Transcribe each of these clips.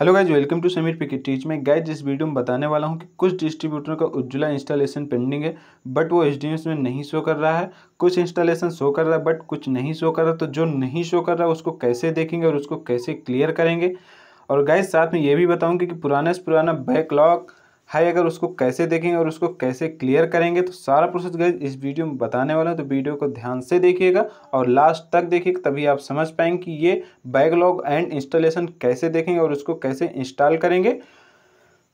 hello guys welcome to Sameer पिकी tech में guys इस वीडियो में बताने वाला हूं कि कुछ डिस्ट्रीब्यूटर का उज्ज्वला इंस्टॉलेशन पेंडिंग है बट वो एच में नहीं शो कर रहा है कुछ इंस्टॉलेशन शो कर रहा है बट कुछ नहीं शो कर रहा तो जो नहीं शो कर रहा है उसको कैसे देखेंगे और उसको कैसे क्लियर करेंगे और गाइज साथ में ये भी बताऊँगी कि पुराना से पुराना बैकलॉग हाई अगर उसको कैसे देखेंगे और उसको कैसे क्लियर करेंगे तो सारा प्रोसेस गए इस वीडियो में बताने वाला है तो वीडियो को ध्यान से देखिएगा और लास्ट तक देखिएगा तभी आप समझ पाएंगे कि ये बैकलॉग एंड इंस्टॉलेशन कैसे देखेंगे और उसको कैसे इंस्टॉल करेंगे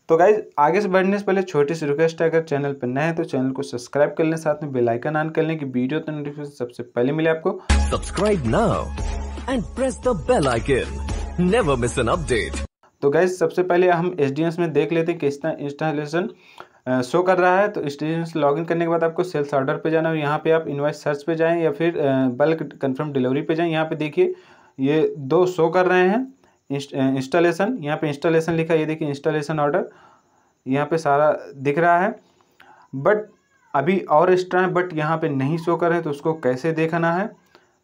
तो गाइज आगे से बढ़ने से पहले छोटी सी रिक्वेस्ट है अगर चैनल पर नए हैं तो चैनल को सब्सक्राइब कर लें साथ में बेल आइकन ऑन कर लें कि वीडियो तो नोटिफिकेशन सबसे पहले मिले आपको subscribe now and press the bell icon never miss an update तो गैस सबसे पहले हम एस में देख लेते हैं किस तरह इंस्टॉलेशन शो कर रहा है तो स्टेशन से लॉगिन करने के बाद आपको सेल्स ऑर्डर पे जाना है यहाँ पे आप इन्वाइस सर्च पे जाएं या फिर बल्क कंफर्म डिलीवरी पे जाएं यहाँ पे देखिए ये दो शो कर रहे हैं इंस्टॉलेशन यहाँ पे इंस्टॉलेशन लिखा ये देखिए इंस्टॉलेशन ऑर्डर यहाँ पे सारा दिख रहा है बट अभी और एक्स्ट्रा है बट यहाँ पर नहीं शो कर रहे तो उसको कैसे देखना है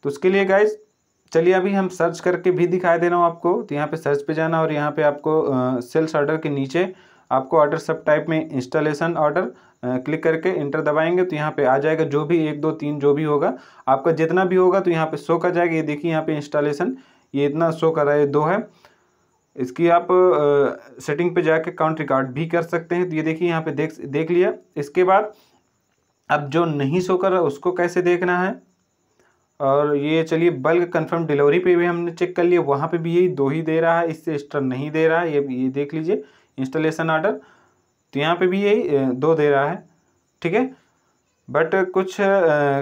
तो उसके लिए गाइज़ चलिए अभी हम सर्च करके भी दिखाई दे रहा हूँ आपको तो यहाँ पे सर्च पे जाना और यहाँ पे आपको सेल्स ऑर्डर के नीचे आपको ऑर्डर सब टाइप में इंस्टॉलेशन ऑर्डर क्लिक करके इंटर दबाएंगे तो यहाँ पे आ जाएगा जो भी एक दो तीन जो भी होगा आपका जितना भी होगा तो यहाँ पे शो कर जाएगा ये देखिए यहाँ पे इंस्टॉलेशन ये इतना शो कर रहा है दो है इसकी आप सेटिंग पे जाके काउंट रिकॉर्ड भी कर सकते हैं तो ये देखिए यहाँ पे देख देख लिया इसके बाद अब जो नहीं शो कर रहा उसको कैसे देखना है और ये चलिए बल्क कंफर्म डिलीवरी पे भी हमने चेक कर लिया वहाँ पे भी यही दो ही दे रहा है इससे एक्स्ट्रा नहीं दे रहा है ये ये देख लीजिए इंस्टॉलेशन आर्डर तो यहाँ पे भी यही दो दे रहा है ठीक है बट कुछ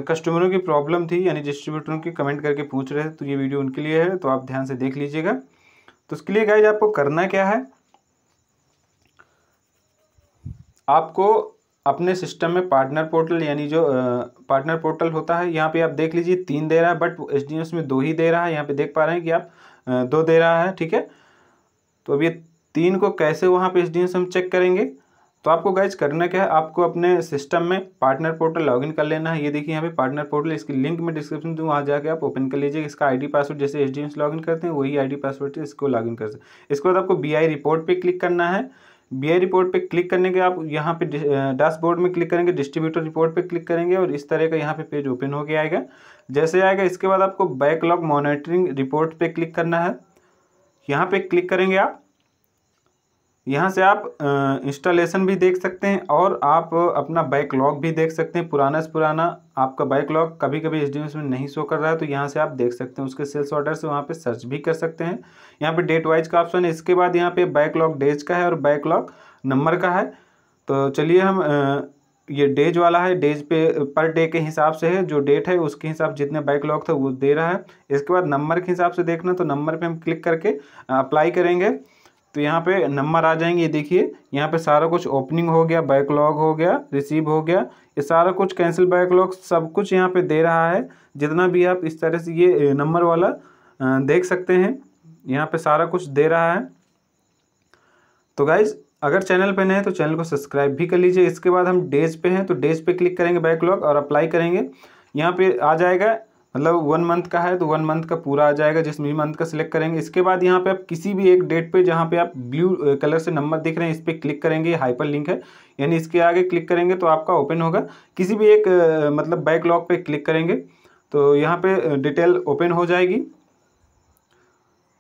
कस्टमरों की प्रॉब्लम थी यानी डिस्ट्रीब्यूटरों की कमेंट करके पूछ रहे थे तो ये वीडियो उनके लिए है तो आप ध्यान से देख लीजिएगा तो उसके लिए गाइज आपको करना क्या है आपको अपने सिस्टम में पार्टनर पोर्टल यानी जो पार्टनर पोर्टल होता है यहाँ पे आप देख लीजिए तीन दे रहा है बट एच में दो ही दे रहा है यहाँ पे देख पा रहे हैं कि आप दो दे रहा है ठीक है तो अब ये तीन को कैसे वहाँ पे एच हम चेक करेंगे तो आपको गाइज करना क्या है आपको अपने सिस्टम में पार्टनर पोर्टल लॉगिन कर लेना है ये देखिए यहाँ पे पार्टनर पोर्टल इसकी लिंक में डिस्क्रिप्शन दूँ वहाँ जाके आप ओपन कर लीजिए इसका आईडी पासवर्ड जैसे एच लॉगिन करते हैं वही आईडी पासवर्ड से इसको लॉगिन कर सकते इसके बाद आपको बी रिपोर्ट पर क्लिक करना है बी आई रिपोर्ट पे क्लिक करने के आप यहाँ पे डैशबोर्ड में क्लिक करेंगे डिस्ट्रीब्यूटर रिपोर्ट पे क्लिक करेंगे और इस तरह का यहाँ पे पेज ओपन हो गया आएगा जैसे आएगा इसके बाद आपको बैकलॉग मॉनिटरिंग रिपोर्ट पे क्लिक करना है यहाँ पे क्लिक करेंगे आप यहाँ से आप इंस्टॉलेशन भी देख सकते हैं और आप अपना बैकलॉग भी देख सकते हैं पुराना से पुराना आपका बैकलॉग कभी कभी एच में नहीं शो कर रहा है तो यहाँ से आप देख सकते हैं उसके सेल्स ऑर्डर से वहाँ पे सर्च भी कर सकते हैं यहाँ पे डेट वाइज का ऑप्शन है इसके बाद यहाँ पे बैकलॉग डेज का है और लॉग नंबर का है तो चलिए हम ये डेज वाला है डेज पे पर डे के हिसाब से है जो डेट है उसके हिसाब जितने बाइक लॉग थे वो दे रहा है इसके बाद नंबर के हिसाब से देखना तो नंबर पर हम क्लिक करके अप्लाई करेंगे तो यहाँ पे नंबर आ जाएंगे ये देखिए यहाँ पे सारा कुछ ओपनिंग हो गया बैकलॉग हो गया रिसीव हो गया ये सारा कुछ कैंसिल बैकलॉग सब कुछ यहाँ पे दे रहा है जितना भी आप इस तरह से ये नंबर वाला देख सकते हैं यहाँ पे सारा कुछ दे रहा है तो गाइज़ अगर चैनल पे नए हैं तो चैनल को सब्सक्राइब भी कर लीजिए इसके बाद हम डेज पे हैं तो डेज पे क्लिक करेंगे बैकलॉग और अप्लाई करेंगे यहाँ पे आ जाएगा मतलब वन मंथ का है तो वन मंथ का पूरा आ जाएगा जिस भी मंथ का सिलेक्ट करेंगे इसके बाद यहाँ पे आप किसी भी एक डेट पे जहाँ पे आप ब्लू कलर से नंबर दिख रहे हैं इस पर क्लिक करेंगे हाइपर लिंक है यानी इसके आगे क्लिक करेंगे तो आपका ओपन होगा किसी भी एक मतलब बैकलॉग पे क्लिक करेंगे तो यहाँ पर डिटेल ओपन हो जाएगी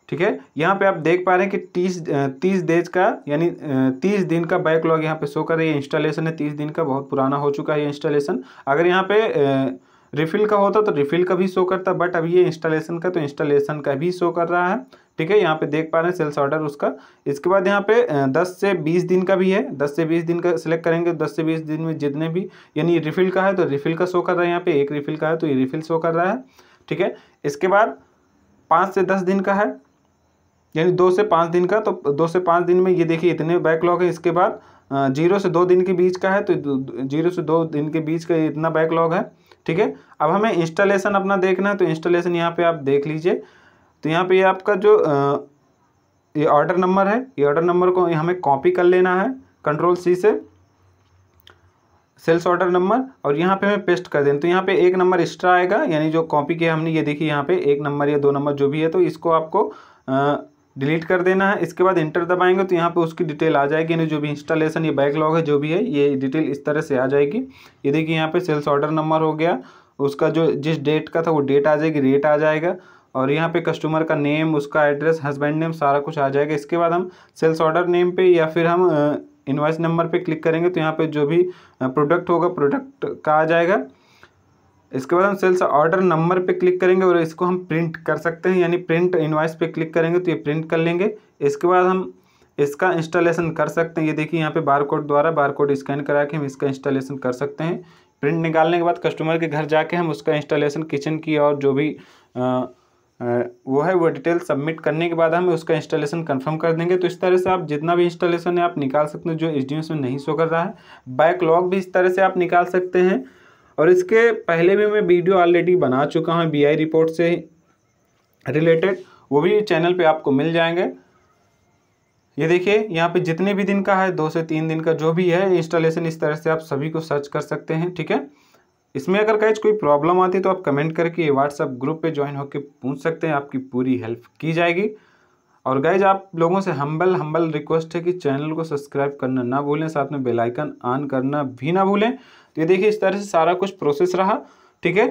ठीक है यहाँ पे आप देख पा रहे हैं कि तीस तीस डेज का यानी तीस दिन का बैकलॉग यहाँ पे शो कर रही है इंस्टॉलेशन है तीस दिन का बहुत पुराना हो चुका है इंस्टॉलेशन अगर यहाँ पे रिफ़िल का होता तो रिफ़िल का भी शो करता बट अभी ये इंस्टॉलेशन का तो इंस्टॉलेशन का भी शो कर रहा है ठीक है यहाँ पे देख पा रहे हैं सेल्स ऑर्डर उसका इसके बाद यहाँ पे 10 से 20 दिन का भी है 10 से 20 दिन का सिलेक्ट करेंगे 10 से 20 दिन में जितने भी यानी रिफ़िल का है तो रिफ़िल का शो कर रहा है यहाँ पे एक रिफ़िल का है तो ये रिफ़िल शो कर रहा है ठीक है इसके बाद पाँच से दस दिन का है यानी दो से पाँच दिन का तो दो से पाँच दिन में ये देखिए इतने बैकलॉग है इसके बाद जीरो से दो दिन के बीच का है तो जीरो से दो दिन के बीच का इतना बैकलॉग है ठीक है अब हमें इंस्टॉलेशन अपना देखना है तो इंस्टॉलेशन यहाँ पे आप देख लीजिए तो यहाँ पे ये आपका जो ये ऑर्डर नंबर है ये ऑर्डर नंबर को हमें कॉपी कर लेना है कंट्रोल सी से सेल्स ऑर्डर नंबर और यहाँ पे हमें पेस्ट कर दें तो यहाँ पे एक नंबर एक्स्ट्रा आएगा यानी जो कॉपी किया हमने ये देखिए यहाँ पे एक नंबर या दो नंबर जो भी है तो इसको आपको आ, डिलीट कर देना है इसके बाद इंटर दबाएंगे तो यहाँ पे उसकी डिटेल आ जाएगी यानी जो भी इंस्टॉलेशन या बैकलॉग है जो भी है ये डिटेल इस तरह से आ जाएगी ये देखिए यहाँ पे सेल्स ऑर्डर नंबर हो गया उसका जो जिस डेट का था वो डेट आ जाएगी रेट आ जाएगा और यहाँ पे कस्टमर का नेम उसका एड्रेस हस्बैंड नेम सारा कुछ आ जाएगा इसके बाद हम सेल्स ऑर्डर नेम पे या फिर हम इन्वाइस नंबर पर क्लिक करेंगे तो यहाँ पर जो भी प्रोडक्ट होगा प्रोडक्ट का आ जाएगा इसके बाद हम सेल्स ऑर्डर नंबर पे क्लिक करेंगे और इसको हम प्रिंट कर सकते हैं यानी प्रिंट इनवाइस पे क्लिक करेंगे तो ये प्रिंट कर लेंगे इसके बाद हम इसका इंस्टॉलेशन कर सकते हैं ये देखिए यहाँ पे बारकोड द्वारा बारकोड स्कैन करा के हम इसका इंस्टॉलेशन कर सकते हैं प्रिंट निकालने के बाद कस्टमर के घर जाके हम उसका इंस्टॉलेशन किचन की और जो भी आ, आ, वो है वो डिटेल सबमिट करने के बाद हम उसका इंस्टॉलेशन कंफर्म कर देंगे तो इस तरह से आप जितना भी इंस्टॉलेशन है आप निकाल सकते हैं जो एच में नहीं शो कर रहा है बैकलॉग भी इस तरह से आप निकाल सकते हैं और इसके पहले भी मैं वीडियो ऑलरेडी बना चुका हूँ बी रिपोर्ट से रिलेटेड वो भी चैनल पर आपको मिल जाएंगे ये देखिए यहाँ पे जितने भी दिन का है दो से तीन दिन का जो भी है इंस्टॉलेशन इस तरह से आप सभी को सर्च कर सकते हैं ठीक है इसमें अगर कैच कोई प्रॉब्लम आती है तो आप कमेंट करके व्हाट्सएप ग्रुप पे ज्वाइन होकर पूछ सकते हैं आपकी पूरी हेल्प की जाएगी और गाइज आप लोगों से हम्बल हम्बल रिक्वेस्ट है कि चैनल को सब्सक्राइब करना ना भूलें साथ में बेल आइकन ऑन करना भी ना भूलें तो ये देखिए इस तरह से सारा कुछ प्रोसेस रहा ठीक है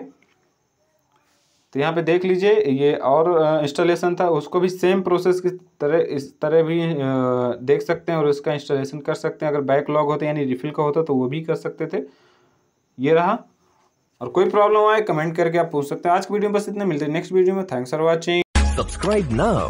तो यहाँ पे देख लीजिए ये और इंस्टॉलेशन था उसको भी सेम प्रोसेस की तरह इस तरह भी देख सकते हैं और उसका इंस्टॉलेशन कर सकते हैं अगर बैकलॉग होता यानी रिफिल का होता तो वो भी कर सकते थे ये रहा और कोई प्रॉब्लम आए कमेंट करके आप पूछ सकते हैं आज की वीडियो में बस इतने मिलते हैं नेक्स्ट वीडियो में thanks for watching subscribe now